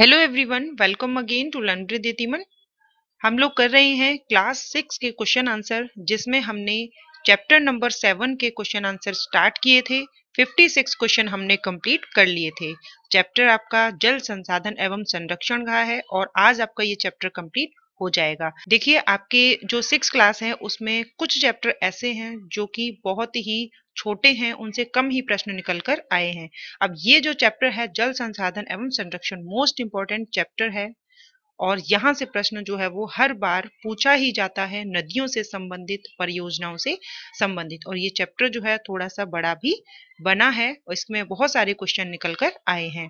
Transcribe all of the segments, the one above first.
hello everyone welcome again to learn दीतिमन हम लोग कर रहे हैं क्लास सिक्स के क्वेश्चन आंसर जिसमें हमने चैप्टर नंबर सेवन के क्वेश्चन आंसर स्टार्ट किए थे 56 क्वेश्चन हमने कंप्लीट कर लिए थे चैप्टर आपका जल संसाधन एवं संरक्षण का है और आज आपका ये चैप्टर कंप्लीट हो जाएगा देखिए आपके जो सिक्स क्लास है उसमें कुछ चैप्टर ऐसे हैं जो कि बहुत ही छोटे हैं उनसे कम ही प्रश्न निकल कर आए हैं अब ये जो चैप्टर है जल संसाधन एवं संरक्षण मोस्ट इंपॉर्टेंट चैप्टर है और यहाँ से प्रश्न जो है वो हर बार पूछा ही जाता है नदियों से संबंधित परियोजनाओं से संबंधित और ये चैप्टर जो है थोड़ा सा बड़ा भी बना है और इसमें बहुत सारे क्वेश्चन निकल कर आए हैं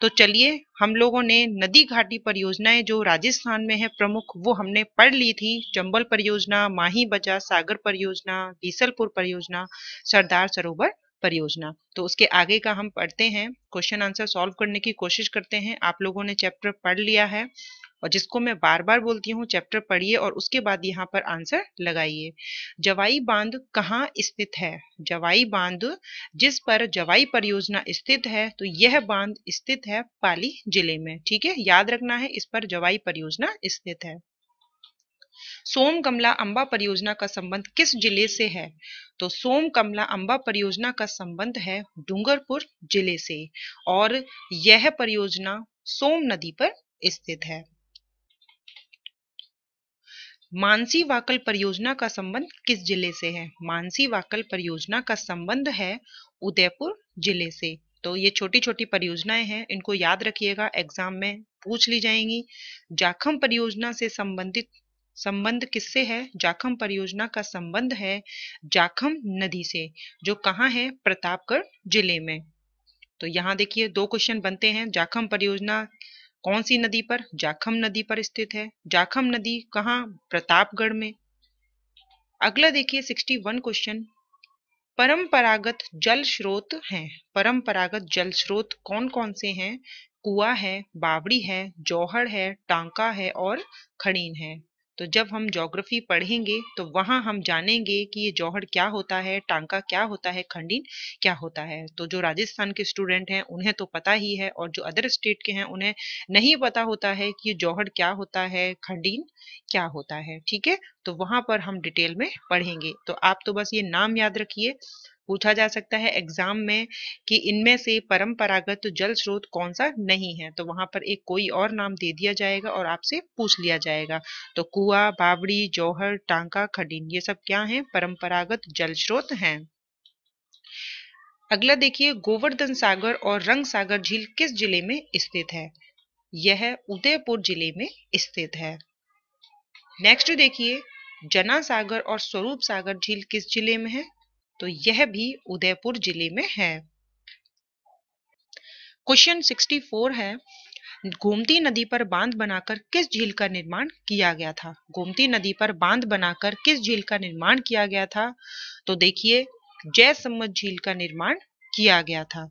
तो चलिए हम लोगों ने नदी घाटी परियोजनाएं जो राजस्थान में है प्रमुख वो हमने पढ़ ली थी चंबल परियोजना माही बजा सागर परियोजना बीसलपुर परियोजना सरदार सरोवर परियोजना तो उसके आगे का हम पढ़ते हैं क्वेश्चन आंसर सॉल्व करने की कोशिश करते हैं आप लोगों ने चैप्टर पढ़ लिया है और जिसको मैं बार बार बोलती हूँ चैप्टर पढ़िए और उसके बाद यहाँ पर आंसर लगाइए जवाई बांध कहाँ स्थित है जवाई बांध जिस पर जवाई परियोजना स्थित है तो यह बांध स्थित है पाली जिले में ठीक है याद रखना है इस पर जवाई परियोजना स्थित है सोम कमला अंबा परियोजना का संबंध किस जिले से है तो सोम कमला अंबा परियोजना का संबंध है डूंगरपुर जिले से और यह परियोजना सोम नदी पर स्थित है मानसी वाकल परियोजना का संबंध किस जिले से है मानसी वाकल परियोजना का संबंध है उदयपुर जिले से तो ये छोटी छोटी परियोजनाएं हैं इनको याद रखिएगा एग्जाम में पूछ ली जाएंगी जाखम परियोजना से संबंधित संबंध किससे है जाखम परियोजना का संबंध है जाखम नदी से जो कहाँ है प्रतापगढ़ जिले में तो यहाँ देखिए दो क्वेश्चन बनते हैं जाखम परियोजना कौन सी नदी पर जाखम नदी पर स्थित है जाखम नदी कहाँ प्रतापगढ़ में अगला देखिए 61 क्वेश्चन परंपरागत जल स्रोत हैं परंपरागत जल स्रोत कौन कौन से हैं कुआ है बावड़ी है जौहर है टांका है और खड़ीन है तो जब हम जोग्राफी पढ़ेंगे तो वहाँ हम जानेंगे कि ये जौहर क्या होता है टांका क्या होता है खंडीन क्या होता है तो जो राजस्थान के स्टूडेंट हैं उन्हें तो पता ही है और जो अदर स्टेट के हैं उन्हें नहीं पता होता है कि ये जौहर क्या होता है खंडीन क्या होता है ठीक है तो वहाँ पर हम डिटेल में पढ़ेंगे तो आप तो बस ये नाम याद रखिए पूछा जा सकता है एग्जाम में कि इनमें से परंपरागत जल स्रोत कौन सा नहीं है तो वहां पर एक कोई और नाम दे दिया जाएगा और आपसे पूछ लिया जाएगा तो कुआ बावड़ी जौहर टांका खडीन ये सब क्या है परंपरागत जल स्रोत है अगला देखिए गोवर्धन सागर और रंग सागर झील किस जिले में स्थित है यह उदयपुर जिले में स्थित है नेक्स्ट देखिए जना सागर और स्वरूप सागर झील किस जिले में है तो यह भी उदयपुर जिले में है क्वेश्चन 64 है गोमती नदी पर बांध बनाकर किस झील का निर्माण किया गया था गोमती नदी पर बांध बनाकर किस झील का निर्माण किया गया था तो देखिए जय सम्मत झील का निर्माण किया गया था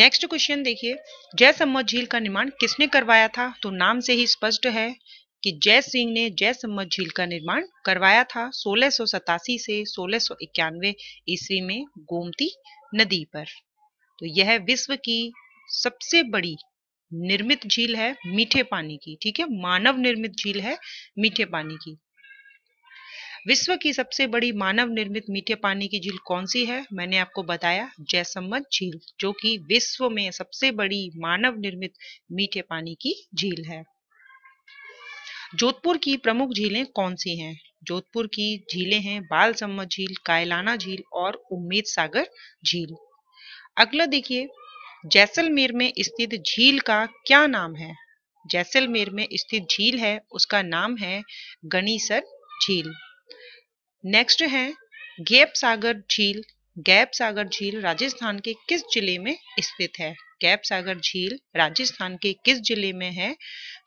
नेक्स्ट क्वेश्चन देखिए जय सम्मत झील का निर्माण किसने करवाया था तो नाम से ही स्पष्ट है कि जय सिंह ने जय सम्मत झील का निर्माण करवाया था सोलह से सोलह ईस्वी में गोमती नदी पर तो यह विश्व की सबसे बड़ी निर्मित झील है मीठे पानी की ठीक है मानव निर्मित झील है मीठे पानी की विश्व की सबसे बड़ी मानव निर्मित मीठे पानी की झील कौन सी है मैंने आपको बताया जैसम्मत झील जो कि विश्व में सबसे बड़ी मानव निर्मित मीठे पानी की झील है जोधपुर की प्रमुख झीलें कौन सी हैं जोधपुर की झीलें हैं बाल सम्मत झील कायलाना झील और उम्मीद सागर झील अगला देखिए जैसलमेर में स्थित झील का क्या नाम है जैसलमेर में स्थित झील है उसका नाम है गणीसर झील नेक्स्ट है गैप सागर झील गैप सागर झील राजस्थान के किस जिले में स्थित है कैप सागर झील राजस्थान के किस जिले में है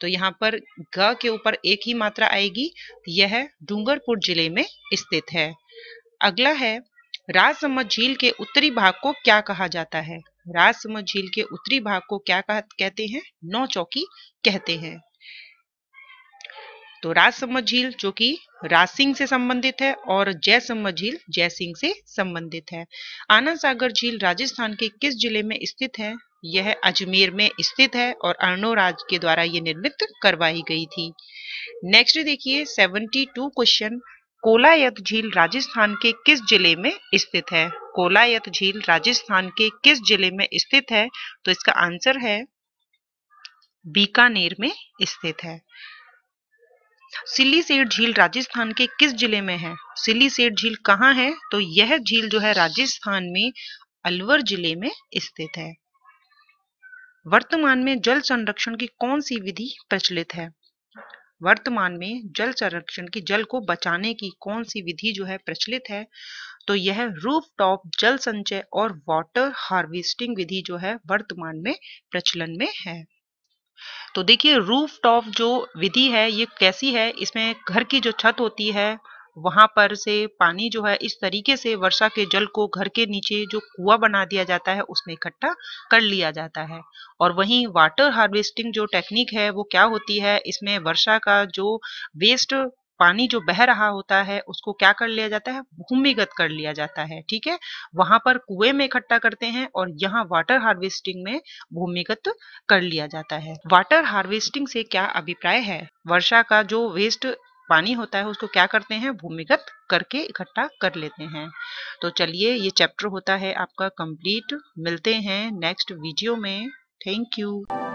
तो यहाँ पर ग के ऊपर एक ही मात्रा आएगी यह डूंगरपुर जिले में स्थित है अगला है राजसमंद झील के उत्तरी भाग को क्या कहा जाता है राजसमंद झील के उत्तरी भाग को क्या कहते हैं नौ चौकी कहते हैं तो राजसमंद झील जो कि रासिंग से संबंधित है और जयसमंद झील जयसिंह से संबंधित है आनंद सागर झील राजस्थान के किस जिले में स्थित है यह अजमेर में स्थित है और अर्णो राज के द्वारा ये निर्मित करवाई गई थी नेक्स्ट देखिए 72 क्वेश्चन कोलायत झील राजस्थान के किस जिले में स्थित है कोलायत झील राजस्थान के किस जिले में स्थित है तो इसका आंसर है बीकानेर में स्थित है सिल्ली सेठ झील राजस्थान के किस जिले में है सिल्ली सेठ झील कहाँ है तो यह झील जो है राजस्थान में अलवर जिले में स्थित है वर्तमान में जल संरक्षण की कौन सी विधि प्रचलित है वर्तमान में जल संरक्षण की जल को बचाने की कौन सी विधि जो है प्रचलित है तो यह रूफ टॉप जल संचय और वाटर हार्वेस्टिंग विधि जो है वर्तमान में प्रचलन में है तो देखिए रूफ टॉप जो विधि है ये कैसी है इसमें घर की जो छत होती है वहाँ पर से पानी जो है इस तरीके से वर्षा के जल को घर के नीचे जो कुआ बना दिया जाता है उसमें इकट्ठा कर लिया जाता है और वहीं वाटर हार्वेस्टिंग जो टेक्निक है वो क्या होती है इसमें वर्षा का जो वेस्ट पानी जो बह रहा होता है उसको क्या कर लिया जाता है भूमिगत कर लिया जाता है ठीक है वहां पर कुएं में इकट्ठा करते हैं और यहाँ वाटर हार्वेस्टिंग में भूमिगत कर लिया जाता है वाटर हार्वेस्टिंग से क्या अभिप्राय है वर्षा का जो वेस्ट पानी होता है उसको क्या करते हैं भूमिगत करके इकट्ठा कर लेते हैं तो चलिए ये चैप्टर होता है आपका कंप्लीट मिलते हैं नेक्स्ट वीडियो में थैंक यू